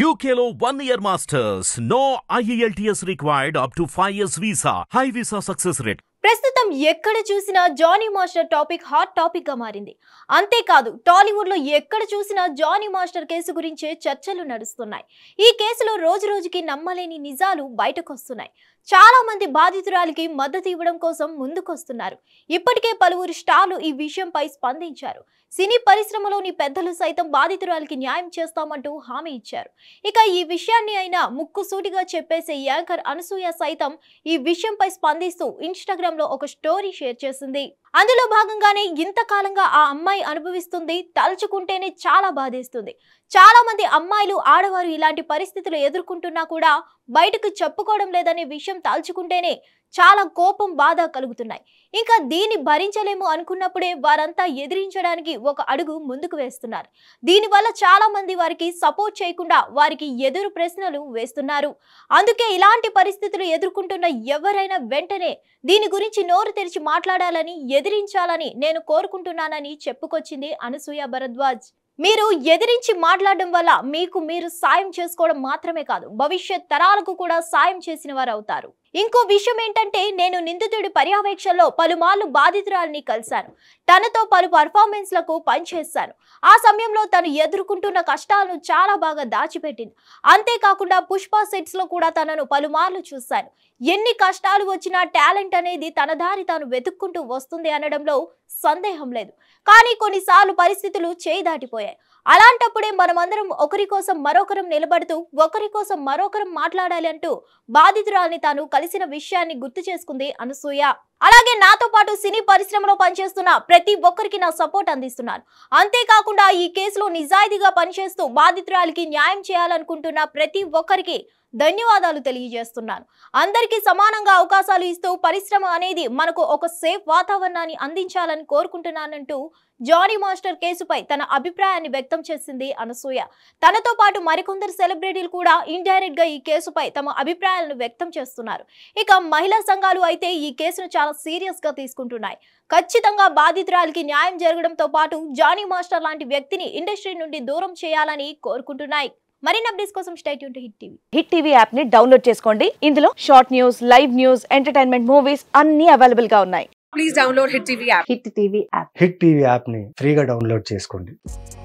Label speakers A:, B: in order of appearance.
A: UKLO one year masters. No IELTS required up to five years visa. High visa success rate. ప్రస్తుతం ఎక్కడ చూసినా Jani master topic hot topic గా మారింది అంతేకాదు టాలీవుడ్ లో ఎక్కడ చూసినా జానీ మాస్టర్ కేసు గురించే చర్చలు నడుస్తున్నాయి ఈ కేసులో రోజు రోజుకి నమ్మలేని నిజాలు బయటకు వస్తున్నాయి చాలా మంది బాధితురాలికి మద్దతు ఇవ్వడం కోసం ముందుకొస్తున్నారు ఇప్పటికే పలువురు స్టార్లు ఈ విషయంపై స్పందించారు సినీ పరిశ్రమలోని పెద్దలు సైతం బాధితురాలికి న్యాయం చేస్తామంటూ హామీ ఇచ్చారు ఇక ఈ విషయాన్ని అయినా ముక్కుసూటిగా చెప్పేసే యాంకర్ అనసూయ సైతం ఈ విషయంపై స్పందిస్తూ ఇన్స్టాగ్రామ్ లో ఒక స్టోరీ షేర్ చేసింది అందులో భాగంగానే ఇంతకాలంగా ఆ అమ్మాయి అనుభవిస్తుంది తలుచుకుంటేనే చాలా బాధేస్తుంది చాలా మంది అమ్మాయిలు ఆడవారు ఇలాంటి పరిస్థితులు ఎదుర్కొంటున్నా కూడా బయటకు చెప్పుకోవడం లేదనే విషయం తలుచుకుంటేనే చాలా కోపం బాధ కలుగుతున్నాయి ఇంకా దీన్ని భరించలేము అనుకున్నప్పుడే వారంతా ఎదిరించడానికి ఒక అడుగు ముందుకు వేస్తున్నారు దీనివల్ల చాలా మంది వారికి సపోర్ట్ చేయకుండా వారికి ఎదురు ప్రశ్నలు వేస్తున్నారు అందుకే ఇలాంటి పరిస్థితులు ఎదుర్కొంటున్న ఎవరైనా వెంటనే దీని గురించి నోరు తెరిచి మాట్లాడాలని ఎదిరించాలని నేను కోరుకుంటున్నానని చెప్పుకొచ్చింది అనసూయ భరద్వాజ్ మీరు ఎదిరించి మాట్లాడడం వల్ల మీకు మీరు సాయం చేసుకోవడం మాత్రమే కాదు భవిష్యత్ తరాలకు కూడా సాయం చేసిన వారు అవుతారు ఇంకో విషయం ఏంటంటే నేను నిందితుడి పర్యవేక్షణలో పలుమార్లు బాధితురాలని కలిశాను తనతో పలు పర్ఫార్మెన్స్లకు పనిచేస్తాను ఆ సమయంలో తను ఎదుర్కొంటున్న కష్టాలను చాలా బాగా దాచిపెట్టింది అంతేకాకుండా పుష్ప సెట్స్లో కూడా తనను పలుమార్లు చూశాను ఎన్ని కష్టాలు వచ్చినా టాలెంట్ అనేది తన దారి తాను వెతుక్కుంటూ వస్తుంది అనడంలో సందేహం లేదు కానీ కొన్నిసార్లు పరిస్థితులు చేయి దాటిపోయాయి అలాంటప్పుడే మనమందరం ఒకరి కోసం మరొకరం నిలబడుతూ ఒకరి కోసం మరొకరం మాట్లాడాలి అంటూ బాధితురాలని తాను కలిసిన విషయాన్ని గుర్తు చేసుకుంది అనసూయ అలాగే నాతో పాటు సినీ పరిశ్రమలో పనిచేస్తున్న ప్రతి ఒక్కరికి నా సపోర్ట్ అందిస్తున్నారు అంతేకాకుండా ఈ కేసులో నిజాయితీగా పనిచేస్తూ బాధితురాలికి న్యాయం చేయాలనుకుంటున్న ప్రతి ఒక్కరికి ధన్యవాదాలు తెలియజేస్తున్నాను అందరికీ సమానంగా అవకాశాలు ఇస్తూ పరిశ్రమ అనేది మనకు ఒక సేఫ్ వాతావరణాన్ని అందించాలని కోరుకుంటున్నానంటూ జానీ మాస్టర్ కేసుపై తన అభిప్రాయాన్ని వ్యక్తం చేసింది అనసూయ తనతో పాటు మరికొందరు సెలబ్రిటీలు కూడా ఇండైరెక్ట్ గా ఈ కేసుపై తమ అభిప్రాయాలను వ్యక్తం చేస్తున్నారు ఇక మహిళా సంఘాలు అయితే ఈ కేసును చాలా సీరియస్ గా తీసుకుంటున్నాయి ఖచ్చితంగా బాధితురాలికి న్యాయం జరగడంతో పాటు జానీ మాస్టర్ లాంటి వ్యక్తిని ఇండస్ట్రీ నుండి దూరం చేయాలని కోరుకుంటున్నాయి మరిన్ని అప్డేట్స్ కోసం స్టేట్ యూన్ Hit TV Hit TV app ని డౌన్లోడ్ చేసుకోండి ఇందులో short news live news entertainment movies అన్ని అవైలబుల్ గా ఉన్నాయి please download Hit TV app Hit TV app Hit TV app ని ఫ్రీగా డౌన్లోడ్ చేసుకోండి